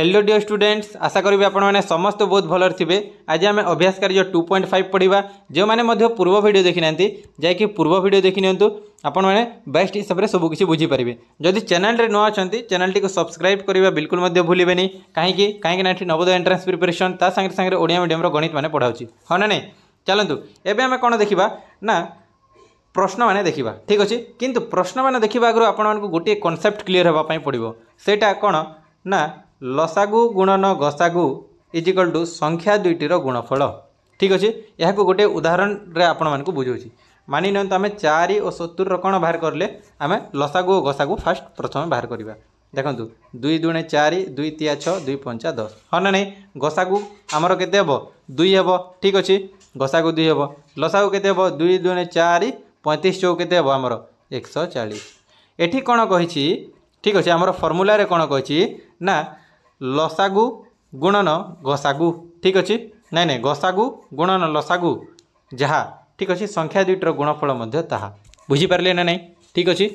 hello dear students आशा करी आप समस्त बहुत भल थे आज आम अभ्यास कार्य टू पॉइंट फाइव पढ़ा जो मैंने पूर्व भिड देखी ना जैक पूर्व भिड देखी नि आपण मैंने बेस्ट हिसाब से किसी बुझीपारे जदि चेल नुआ अच्छा चैनल टी सब्सक्राइब करने बिल्कुल भूलें कहीं कहीं ना नवोदय एंट्रान्स प्रिपेरेसन ता सागर ओडिया मीडियम गणित मैंने पढ़ाऊँ हाँ ना नहीं चलतु एवं आम कौन देखा ना प्रश्न मैंने देखा ठीक अच्छे कितु प्रश्न मैंने देखा आगे आपको गोटे कनसेप्ट क्लीयर होगापी पड़ो सेटा कौन ना ଲସାଗୁ ଗୁଣନ ଘସାଗୁ ଇଜିକଲ୍ ଟୁ ସଂଖ୍ୟା ଦୁଇଟିର ଗୁଣଫଳ ଠିକ୍ ଅଛି ଏହାକୁ ଗୋଟିଏ ଉଦାହରଣରେ ଆପଣମାନଙ୍କୁ ବୁଝାଉଛି ମାନି ନିଅନ୍ତୁ ଆମେ ଚାରି ଓ ସତୁରିର କ'ଣ ବାହାର କରିଲେ ଆମେ ଲସାଗୁ ଓ ଘସାଗୁ ଫାଷ୍ଟ ପ୍ରଥମେ ବାହାର କରିବା ଦେଖନ୍ତୁ ଦୁଇ ଦୁଣେ ଚାରି ଦୁଇ ତିଆ ଛଅ ଦୁଇ ପଞ୍ଚା ଦଶ ହଁ ନା ନାହିଁ ଘସାଗୁ ଆମର କେତେ ହେବ ଦୁଇ ହେବ ଠିକ୍ ଅଛି ଘସାଗୁ ଦୁଇ ହେବ ଲସାଗୁ କେତେ ହେବ ଦୁଇ ଦୁଣେ ଚାରି ପଇଁତିରିଶ ଚଉ କେତେ ହେବ ଆମର ଏକଶହ ଚାଳିଶ ଏଠି କ'ଣ କହିଛି ଠିକ୍ ଅଛି ଆମର ଫର୍ମୁଲାରେ କ'ଣ କହିଛି ନା লসাগু ଗୁଣନ ଘସାଗୁ ଠିକ୍ ଅଛି ନାଇଁ ନାଇଁ ଘସାଗୁ ଗୁଣନ ଲସାଗୁ ଯାହା ଠିକ୍ ଅଛି ସଂଖ୍ୟା ଦୁଇଟିର ଗୁଣଫଳ ମଧ୍ୟ ତାହା ବୁଝିପାରିଲେ ନା ନାହିଁ ଠିକ୍ ଅଛି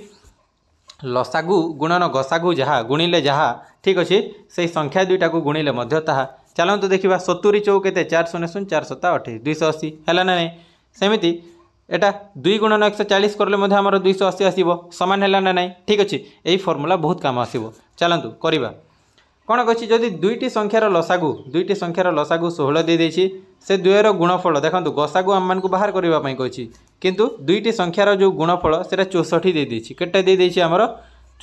ଲସାଗୁ ଗୁଣନ ଘସାଗୁ ଯାହା ଗୁଣିଲେ ଯାହା ଠିକ୍ ଅଛି ସେହି ସଂଖ୍ୟା ଦୁଇଟାକୁ ଗୁଣିଲେ ମଧ୍ୟ ତାହା ଚାଲନ୍ତୁ ଦେଖିବା ସତୁରି ଚଉ କେତେ ଚାରି ଶୂନ ଶୂନ ଚାରି ଶତା ଅଠେଇଶ ଦୁଇଶହ ଅଶୀ ହେଲା ନା ନାହିଁ ସେମିତି এটা দুই গুণন একশো চাশ করলে মধ্যে আমার দুইশো অশী আসব সমান হল না নাই ঠিক আছে এই ফর্মুলা বহুত কাম আসব চালু করা କ'ଣ କହିଛି ଯଦି ଦୁଇଟି ସଂଖ୍ୟାର ଲସାଗୁ ଦୁଇଟି ସଂଖ୍ୟାର ଲସାଗୁ ଷୋହଳ ଦେଇଦେଇଛି ସେ ଦୁଇର ଗୁଣଫଳ ଦେଖନ୍ତୁ ଗସାଗୁ ଆମମାନଙ୍କୁ ବାହାର କରିବା ପାଇଁ କହିଛି କିନ୍ତୁ ଦୁଇଟି ସଂଖ୍ୟାର ଯେଉଁ ଗୁଣଫଳ ସେଇଟା ଚଉଷଠି ଦେଇଦେଇଛି କେତେ ଦେଇଦେଇଛି ଆମର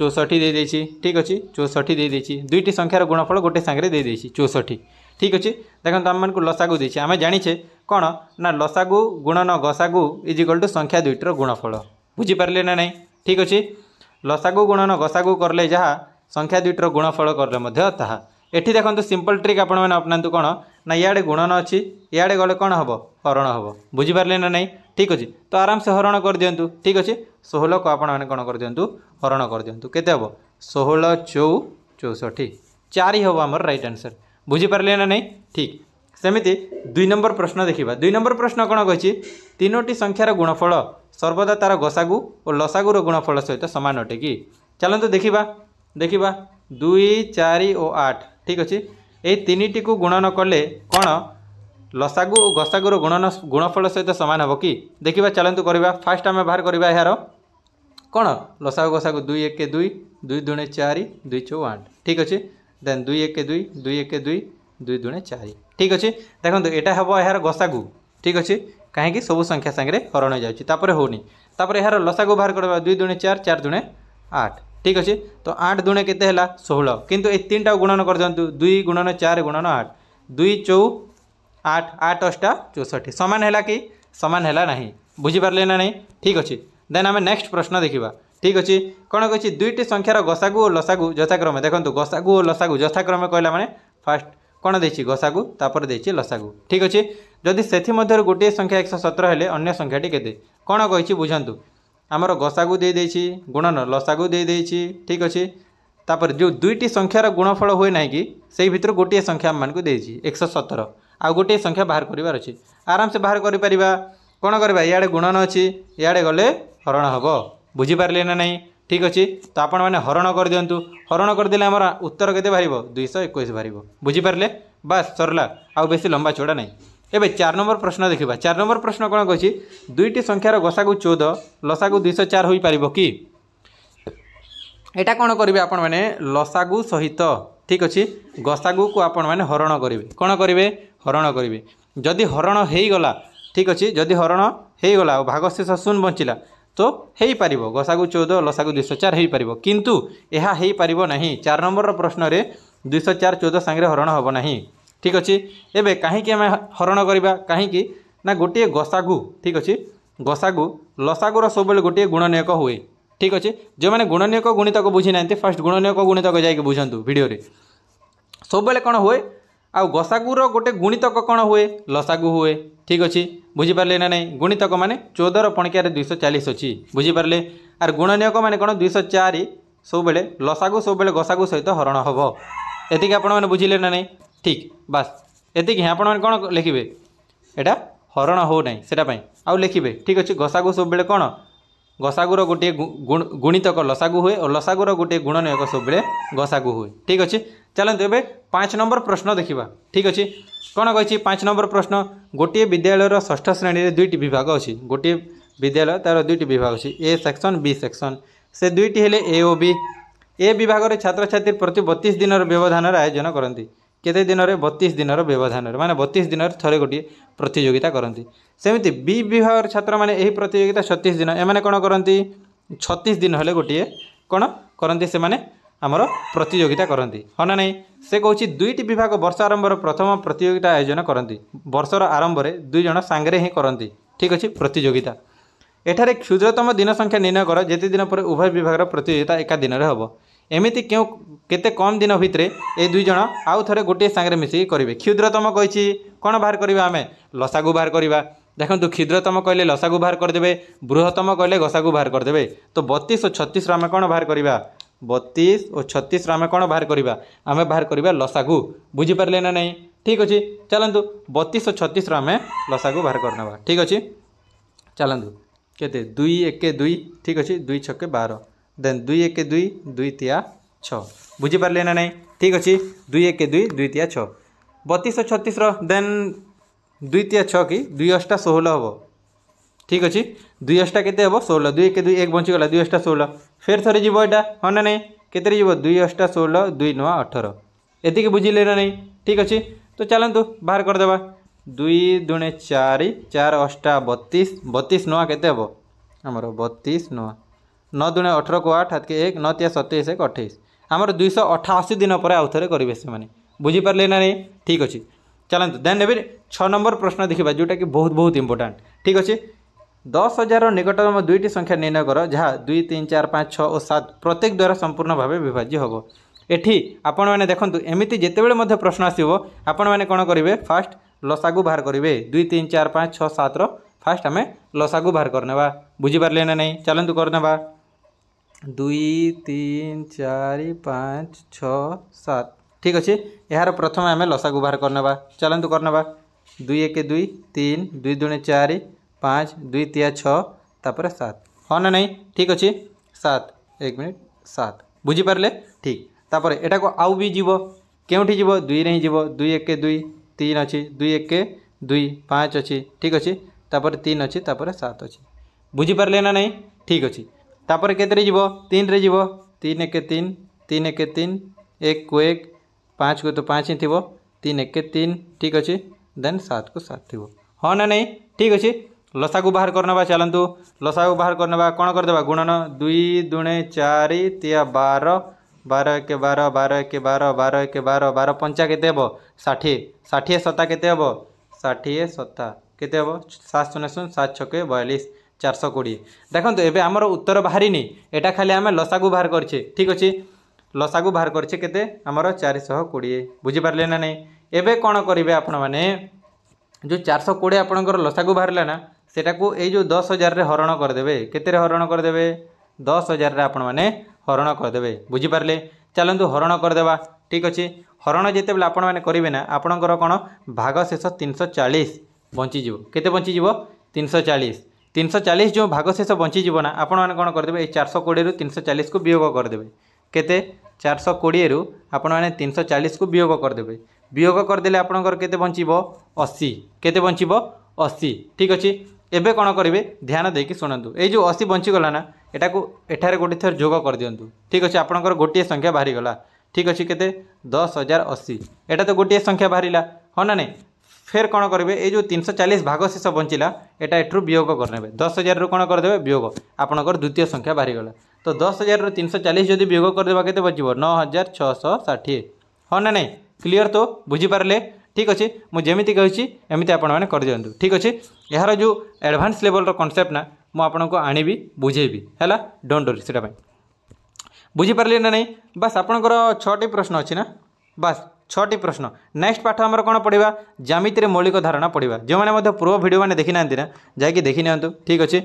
চৌষঠি দিয়ে দিয়েছি ঠিক আছে চৌষঠি দিয়ে দিয়েছি দুইটি সংখ্যার গুণফল গোটে সাংরে দিয়ে দিয়েছি চৌষঠি ঠিক আছে দেখুন আমি লসাগু দিয়েছি আমি জাঁছে কোণ না লসাগু গুণন গসাগু ইজিকল টু সংখ্যা দুইটির গুণফল বুঝিপারে না নাই ঠিক আছে লসাগু গুণন গসাগু করলে যা ସଂଖ୍ୟା ଦୁଇଟିର ଗୁଣଫଳ କରିଲେ ମଧ୍ୟ ତାହା ଏଠି ଦେଖନ୍ତୁ ସିମ୍ପଲ ଟ୍ରିକ୍ ଆପଣମାନେ ଆପଣାନ୍ତୁ କ'ଣ ନା ଇଆଡ଼େ ଗୁଣନ ଅଛି ଇଆଡ଼େ ଗଲେ କ'ଣ ହେବ ହରଣ ହେବ ବୁଝିପାରିଲେ ନା ନାହିଁ ଠିକ୍ ଅଛି ତ ଆରାମସେ ହରଣ କରିଦିଅନ୍ତୁ ଠିକ୍ ଅଛି ଷୋହଳକୁ ଆପଣମାନେ କ'ଣ କରିଦିଅନ୍ତୁ ହରଣ କରିଦିଅନ୍ତୁ କେତେ ହେବ ଷୋହଳ ଚଉ ଚଉଷଠି ଚାରି ହେବ ଆମର ରାଇଟ୍ ଆନ୍ସର୍ ବୁଝିପାରିଲେ ନା ନାହିଁ ଠିକ୍ ସେମିତି ଦୁଇ ନମ୍ବର ପ୍ରଶ୍ନ ଦେଖିବା ଦୁଇ ନମ୍ବର ପ୍ରଶ୍ନ କ'ଣ କହିଛି ତିନୋଟି ସଂଖ୍ୟାର ଗୁଣଫଳ ସର୍ବଦା ତା'ର ଗସାଗୁ ଓ ଲସାଗୁର ଗୁଣଫଳ ସହିତ ସମାନ ଅଟେ କି ଚାଲନ୍ତୁ ଦେଖିବା ଦେଖିବା ଦୁଇ ଚାରି ଓ ଆଠ ଠିକ୍ ଅଛି ଏହି ତିନିଟିକୁ ଗୁଣନ କଲେ କ'ଣ ଲସାଗୁ ଓ ଘସାଗୁର ଗୁଣନ ଗୁଣଫଳ ସହିତ ସମାନ ହେବ କି ଦେଖିବା ଚାଲନ୍ତୁ କରିବା ଫାର୍ଷ୍ଟ ଆମେ ବାହାର କରିବା ଏହାର କ'ଣ ଲସାଗୁ ଘସାଗୁ ଦୁଇ ଏକ ଦୁଇ ଦୁଇ ଦୁଣେ ଚାରି ଦୁଇ ଚଉ ଆଠ ଠିକ୍ ଅଛି ଦେନ୍ ଦୁଇ ଏକ ଦୁଇ ଦୁଇ ଏକ ଦୁଇ ଦୁଇ ଦୁଣେ ଚାରି ଠିକ୍ ଅଛି ଦେଖନ୍ତୁ ଏଇଟା ହେବ ଏହାର ଘସାଗୁ ଠିକ୍ ଅଛି କାହିଁକି ସବୁ ସଂଖ୍ୟା ସାଙ୍ଗରେ ହରଣ ଯାଉଛି ତାପରେ ହେଉନି ତାପରେ ଏହାର ଲସାଗୁ ବାହାର କରିବା ଦୁଇ ଦୁଣେ ଚାରି ଚାରି ଦୁଣେ ଆଠ ঠিক আছে তো আট দুণে কেতে হল ষোহল কিন্তু এই তিনটা গুণন করে দিও দুই গুণন চার গুণন আট দুই চৌ আট আট অষ্টা চৌষঠি সমান হল কি সমান হল না বুঝিপারে না ঠিক আছে দেন আমি নেক্সট প্রশ্ন দেখিবা ঠিক আছে কোণ কী দুইটি সংখ্যার গসাগু ও লসাগু যথাক্রমে দেখুন গসাগু ও লসাগু যথাক্রমে কহিলা মানে ফার্স্ট কোণ দিয়েছি গসাগু তাপরে দিয়েছি লসাগু ঠিক আছে যদি সেমধ্যে গোটিয়ে সংখ্যা একশো সতের হলে অন্য সংখ্যাটি কেতে কোণ কী বুঝতু ଆମର ଗସାକୁ ଦେଇଦେଇଛି ଗୁଣନ ଲସାକୁ ଦେଇଦେଇଛି ଠିକ୍ ଅଛି ତାପରେ ଯେଉଁ ଦୁଇଟି ସଂଖ୍ୟାର ଗୁଣଫଳ ହୁଏ ନାହିଁ କି ସେଇ ଭିତରୁ ଗୋଟିଏ ସଂଖ୍ୟା ଆମମାନଙ୍କୁ ଦେଇଛି ଏକଶହ ସତର ଆଉ ଗୋଟିଏ ସଂଖ୍ୟା ବାହାର କରିବାର ଅଛି ଆରାମସେ ବାହାର କରିପାରିବା କ'ଣ କରିବା ଇଆଡ଼େ ଗୁଣନ ଅଛି ଇଆଡ଼େ ଗଲେ ହରଣ ହେବ ବୁଝିପାରିଲେ ନା ନାହିଁ ଠିକ୍ ଅଛି ତ ଆପଣମାନେ ହରଣ କରିଦିଅନ୍ତୁ ହରଣ କରିଦେଲେ ଆମର ଉତ୍ତର କେତେ ବାହାରିବ ଦୁଇଶହ ଏକୋଇଶ ବାହାରିବ ବୁଝିପାରିଲେ ବାସ୍ ସରିଲା ଆଉ ବେଶୀ ଲମ୍ବା ଚଉଡ଼ା ନାହିଁ ଏବେ ଚାରି ନମ୍ବର ପ୍ରଶ୍ନ ଦେଖିବା ଚାରି ନମ୍ବର ପ୍ରଶ୍ନ କ'ଣ କହିଛି ଦୁଇଟି ସଂଖ୍ୟାର ଗସାକୁ ଚଉଦ ଲସାକୁ ଦୁଇଶହ ଚାରି ହୋଇପାରିବ କି ଏଇଟା କ'ଣ କରିବେ ଆପଣମାନେ ଲସାଗୁ ସହିତ ଠିକ୍ ଅଛି ଗସାଗୁକୁ ଆପଣମାନେ ହରଣ କରିବେ କ'ଣ କରିବେ ହରଣ କରିବେ ଯଦି ହରଣ ହେଇଗଲା ଠିକ୍ ଅଛି ଯଦି ହରଣ ହେଇଗଲା ଆଉ ଭାଗଶେଷ ଶୂନ ବଞ୍ଚିଲା ତ ହେଇପାରିବ ଗସାଗୁ ଚଉଦ ଲସାଗୁ ଦୁଇଶହ ଚାରି ହେଇପାରିବ କିନ୍ତୁ ଏହା ହେଇପାରିବ ନାହିଁ ଚାରି ନମ୍ବରର ପ୍ରଶ୍ନରେ ଦୁଇଶହ ଚାରି ଚଉଦ ସାଙ୍ଗରେ ହରଣ ହେବ ନାହିଁ ঠিক ଅଛି ଏବେ କାହିଁକି ଆମେ ହରଣ କରିବା କାହିଁକି ନା ଗୋଟିଏ ଗସାଗୁ ଠିକ୍ ଅଛି ଗସାଗୁ ଲସାଗୁର ସବୁବେଳେ ଗୋଟିଏ ଗୁଣନୀୟକ ହୁଏ ଠିକ୍ ଅଛି ଯେଉଁମାନେ ଗୁଣନୀୟକ ଗୁଣିତକ ବୁଝି ନାହାନ୍ତି ଫାର୍ଷ୍ଟ ଗୁଣନୀୟକ ଗୁଣିତକ ଯାଇକି ବୁଝନ୍ତୁ ଭିଡ଼ିଓରେ ସବୁବେଳେ କ'ଣ ହୁଏ ଆଉ ଗସାଗୁର ଗୋଟେ ଗୁଣିତକ କ'ଣ ହୁଏ ଲସାଗୁ ହୁଏ ଠିକ୍ ଅଛି ବୁଝିପାରିଲେ ନା ନାହିଁ ଗୁଣିତକ ମାନେ ଚଉଦର ପଣିକିଆରେ ଦୁଇଶହ ଚାଳିଶ ଅଛି ବୁଝିପାରିଲେ ଆର ଗୁଣନୀୟକ ମାନେ କ'ଣ ଦୁଇଶହ ଚାରି ସବୁବେଳେ ଲସାଗୁ ସବୁବେଳେ ଗସାଗୁ ସହିତ ହରଣ ହେବ ଏତିକି ଆପଣମାନେ ବୁଝିଲେ ନା ନାହିଁ ঠিক বাস এতিকি আপনার কোণ লিখবে এটা হরণ হো না সেটা আখিবে ঠিক আছে ঘষাগু সবুলে কোণ ঘষাগুর গোটিয়ে গুণিতক লসাগু হুয়ে ও লসাগুর গোটিয়ে গুণনীয়ক সবুলে ঘষাগু হুয়ে ঠিক আছে ଚାଲନ୍ତୁ ଏବେ ପାଞ୍ଚ ନମ୍ବର ପ୍ରଶ୍ନ ଦେଖିବା ଠିକ୍ ଅଛି କ'ଣ କହିଛି ପାଞ୍ଚ ନମ୍ବର ପ୍ରଶ୍ନ ଗୋଟିଏ ବିଦ୍ୟାଳୟର ଷଷ୍ଠ ଶ୍ରେଣୀରେ ଦୁଇଟି ବିଭାଗ ଅଛି ଗୋଟିଏ ବିଦ୍ୟାଳୟ ତା'ର ଦୁଇଟି ବିଭାଗ ଅଛି ଏ ସେକ୍ସନ୍ ବି ସେକ୍ସନ୍ ସେ ଦୁଇଟି ହେଲେ ଏ ଓ ବି ଏ ବିଭାଗରେ ଛାତ୍ରଛାତ୍ରୀ ପ୍ରତି ବତିଶ ଦିନର ବ୍ୟବଧାନର ଆୟୋଜନ କରନ୍ତି କେତେ ଦିନରେ ବତିଶ ଦିନର ବ୍ୟବଧାନରେ ମାନେ ବତିଶ ଦିନରେ ଥରେ ଗୋଟିଏ ପ୍ରତିଯୋଗିତା କରନ୍ତି ସେମିତି ବି ବିଭାଗର ଛାତ୍ରମାନେ ଏହି ପ୍ରତିଯୋଗିତା ଛତିଶ ଦିନ ଏମାନେ କ'ଣ କରନ୍ତି ଛତିଶ ଦିନ ହେଲେ ଗୋଟିଏ କ'ଣ କରନ୍ତି ସେମାନେ ଆମର ପ୍ରତିଯୋଗିତା କରନ୍ତି ହଁ ନା ନାହିଁ ସେ କହୁଛି ଦୁଇଟି ବିଭାଗ ବର୍ଷ ଆରମ୍ଭର ପ୍ରଥମ ପ୍ରତିଯୋଗିତା ଆୟୋଜନ କରନ୍ତି ବର୍ଷର ଆରମ୍ଭରେ ଦୁଇ ଜଣ ସାଙ୍ଗରେ ହିଁ କରନ୍ତି ଠିକ୍ ଅଛି ପ୍ରତିଯୋଗିତା ଏଠାରେ କ୍ଷୁଦ୍ରତମ ଦିନ ସଂଖ୍ୟା ନିର୍ଣ୍ଣୟ କର ଯେତେ ଦିନ ପରେ ଉଭୟ ବିଭାଗର ପ୍ରତିଯୋଗିତା ଏକା ଦିନରେ ହେବ ଏମିତି କେଉଁ କେତେ କମ୍ ଦିନ ଭିତରେ ଏ ଦୁଇ ଜଣ ଆଉ ଥରେ ଗୋଟିଏ ସାଙ୍ଗରେ ମିଶିକି କରିବେ କ୍ଷୁଦ୍ରତମ କହିଛି କ'ଣ ବାହାର କରିବା ଆମେ ଲସାଗୁ ବାହାର କରିବା ଦେଖନ୍ତୁ କ୍ଷୁଦ୍ରତମ କହିଲେ ଲସାଗୁ ବାହାର କରିଦେବେ ବୃହତ୍ତମ କହିଲେ ଘସାଗୁ ବାହାର କରିଦେବେ ତ ବତିଶ ଓ ଛତିଶରୁ ଆମେ କ'ଣ ବାହାର କରିବା ବତିଶ ଓ ଛତିଶରୁ ଆମେ କ'ଣ ବାହାର କରିବା ଆମେ ବାହାର କରିବା ଲସାଗୁ ବୁଝିପାରିଲେ ନା ନାହିଁ ଠିକ୍ ଅଛି ଚାଲନ୍ତୁ ବତିଶ ଓ ଛତିଶରୁ ଆମେ ଲସାଗୁ ବାହାର କରିନେବା ଠିକ୍ ଅଛି ଚାଲନ୍ତୁ କେତେ ଦୁଇ ଏକେ ଦୁଇ ଠିକ୍ ଅଛି ଦୁଇ ଛକେ ବାର দেন দুই একে দুই দুই তিয়া ছ বুঝিপারে না না ঠিক অছি দুই একে দুই দুই তিয়া ছ বতিশ ছত্রিশর দেন দুই তিয়া ছ কি দুই অষ্টা ষোহল হব ঠিক অছি দুই অষ্টা কেতে হব ষোহল দুই একে দুই এক বঞ্চিগলা দুই অষ্টা ষোহল ফের থরে যাব এটা হ্যাঁ না না কেতে যাব দুই অষ্টা ষোহল দুই নয় অঠর এদিকে বুঝিলে না না ঠিক অছি তো চালু বাহার করেদেবা দুই দুণে চারি চার অষ্টা বতিশ বতিশ নয় কেতে হব আমার বতিশ নয় ନଅ ଦୁଣେ ଅଠରକୁ ଆଠ ହାତକି ଏକ ନଅ ତିଆ ସତେଇଶ ଏକ ଅଠେଇଶ ଆମର ଦୁଇଶହ ଅଠାଅଶୀ ଦିନ ପରେ ଆଉ ଥରେ କରିବେ ସେମାନେ ବୁଝିପାରିଲେ ନା ନାହିଁ ଠିକ୍ ଅଛି ଚାଲନ୍ତୁ ଦେନ୍ ଏବେ ଛଅ ନମ୍ବର ପ୍ରଶ୍ନ ଦେଖିବା ଯେଉଁଟାକି ବହୁତ ବହୁତ ଇମ୍ପୋର୍ଟାଣ୍ଟ ଠିକ୍ ଅଛି ଦଶ ହଜାର ନିକଟତମ ଦୁଇଟି ସଂଖ୍ୟା ନିର୍ଣ୍ଣୟ କର ଯାହା ଦୁଇ ତିନି ଚାରି ପାଞ୍ଚ ଛଅ ଓ ସାତ ପ୍ରତ୍ୟେକ ଦ୍ୱାରା ସମ୍ପୂର୍ଣ୍ଣ ଭାବେ ବିଭାଜ୍ୟ ହେବ ଏଠି ଆପଣମାନେ ଦେଖନ୍ତୁ ଏମିତି ଯେତେବେଳେ ମଧ୍ୟ ପ୍ରଶ୍ନ ଆସିବ ଆପଣମାନେ କ'ଣ କରିବେ ଫାଷ୍ଟ ଲସାଗୁ ବାହାର କରିବେ ଦୁଇ ତିନି ଚାରି ପାଞ୍ଚ ଛଅ ସାତର ଫାଷ୍ଟ ଆମେ ଲସାଗୁ ବାହାର କରିନେବା ବୁଝିପାରିଲେ ନା ନାହିଁ ଚାଲନ୍ତୁ କରିନେବା ଦୁଇ ତିନି ଚାରି ପାଞ୍ଚ ଛଅ ସାତ ଠିକ୍ ଅଛି ଏହାର ପ୍ରଥମେ ଆମେ ଲସାଗୁ ବାହାର କରିନେବା ଚାଲନ୍ତୁ କରିନେବା ଦୁଇ ଏକ ଦୁଇ ତିନି ଦୁଇ ଦୁଇ ଚାରି ପାଞ୍ଚ ଦୁଇ ତିଆ ଛଅ ତାପରେ ସାତ ହଁ ନା ନାହିଁ ଠିକ୍ ଅଛି ସାତ ଏକ ମିନିଟ୍ ସାତ ବୁଝିପାରିଲେ ଠିକ୍ ତାପରେ ଏଟାକୁ ଆଉ ବି ଯିବ କେଉଁଠି ଯିବ ଦୁଇରେ ହିଁ ଯିବ ଦୁଇ ଏକ ଦୁଇ ତିନି ଅଛି ଦୁଇ ଏକ ଦୁଇ ପାଞ୍ଚ ଅଛି ଠିକ୍ ଅଛି ତାପରେ ତିନି ଅଛି ତାପରେ ସାତ ଅଛି ବୁଝିପାରିଲେ ନା ନାହିଁ ଠିକ୍ ଅଛି तापर के जीव तीन रे तीन एक तीन तीन एक तीन एक को एक पाँच को तो पाँच ही थी तीन एक तीन ठीक अच्छे देन सात को सात थी हाँ ना नहीं ठीक अच्छे लसा को बाहर कर ना चलतु लसा को बाहर करने कौन करदे गुणन दुई दुणे चार तीया बार बार एक बार बार एक बार बार एक बार बार पंचा के षाठी षाठी सत्ता के षाठी सत्ता के सात शून्य शून्य सात छके बयालीस চারশো কোড়িয়ে দেখুন এবে আমার উত্তর বাহারিনি এটা খালি আমি লসাগু বাহার করছে ঠিক আছে লসাগু বাহার করছে কেতে আমার চারিশহ কোড়িয়ে বুঝিপারে না নাই এবে কোণ করবে আপন মানে যে চারশো কোড়িয়ে আপনার লসাগু বাহারা না সেটা এই যে দশ হাজারে হরণ করেদেবে কেতে হরণ করেদেবে দশ হাজারে আপন মানে হরণ করেদেবে বুঝিপারে ଚାଲନ୍ତୁ ହରଣ କରିଦେବା ଠିକ୍ ଅଛି ହରଣ ଯେତେବେଳେ ଆପଣମାନେ କରିବେ ନା ଆପଣଙ୍କର କ'ଣ ଭାଗ ଶେଷ ତିନିଶହ ଚାଳିଶ ବଞ୍ଚିଯିବ କେତେ ବଞ୍ଚିଯିବ ତିନିଶହ ଚାଳିଶ তিনশো চালিশ যে ভাগ শেষ বঞ্চিযোগ না আপনার কোণ করদেবে এই চারশো কোড়ি তিনশো চালিশ কু বিয়োগ করদেবে কেতে চারশো কোড়ি আপনার তিনশো চালিশ কু বিয়োগ করদেবে বিয়োগ করদেলে আপনার কেতে বঞ্চব অশী কেতে বঞ্চব অশী ঠিক আছে এবে কোণ করবে ধ্যান দিয়ে শুণতু এই যে অশী বঞ্চিগলা না এটা এঠার গোটে থর যোগ করদিও ঠিক আছে আপনার গোটিয়ে সংখ্যা বাহারিগলা ঠিক আছে কেতে দশ হাজার অশী এটা তো গোটিয়ে সংখ্যা বাহারা হ্যাঁ না ଫେର୍ କ'ଣ କରିବେ ଏଇ ଯେଉଁ ତିନିଶହ ଚାଳିଶ ଭାଗ ଶେଷ ବଞ୍ଚିଲା ଏଇଟା ଏଠାରୁ ବିୟୋଗ କରିନେବେ ଦଶ ହଜାରରୁ କ'ଣ କରିଦେବେ ବିୟୋଗ ଆପଣଙ୍କର ଦ୍ୱିତୀୟ ସଂଖ୍ୟା ବାହାରିଗଲା ତ ଦଶ ହଜାରରୁ ତିନିଶହ ଚାଳିଶ ଯଦି ବିୟୋଗ କରିଦେବା କେତେ ବଞ୍ଚିବ ନଅ ହଜାର ଛଅଶହ ଷାଠିଏ ହଁ ନା ନାହିଁ କ୍ଲିଅର୍ ତ ବୁଝିପାରିଲେ ଠିକ୍ ଅଛି ମୁଁ ଯେମିତି କହିଛି ଏମିତି ଆପଣମାନେ କରିଦିଅନ୍ତୁ ଠିକ୍ ଅଛି ଏହାର ଯେଉଁ ଆଡ଼ଭାନ୍ସ ଲେଭଲ୍ର କନସେପ୍ଟ ନା ମୁଁ ଆପଣଙ୍କୁ ଆଣିବି ବୁଝେଇବି ହେଲା ଡୋଣ୍ଟ ଡରି ସେଇଟା ପାଇଁ ବୁଝିପାରିଲେ ନା ନାହିଁ ବାସ୍ ଆପଣଙ୍କର ଛଅଟି ପ୍ରଶ୍ନ ଅଛି ନା ବାସ୍ छोटी प्रश्न नेक्स्ट पाठ आम कौन पढ़ा जमीति में मौलिक धारणा पढ़ा जो मैंने पूर्व भिड मैंने देखी ना जैक देखी नि ठीक अच्छे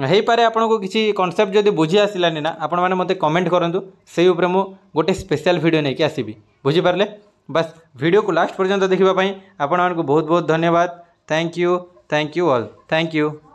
हो पाए आपन को किसी कनसेप्ट जब बुझी आसानी ना आपने मत कमेंट करूँ से मुझे गोटे स्पेशल भिड नहीं कि आसबि बुझिपारे बस भिड को लास्ट पर्यटन देखापी आपण मूँ बहुत बहुत धन्यवाद thank you thank you all thank you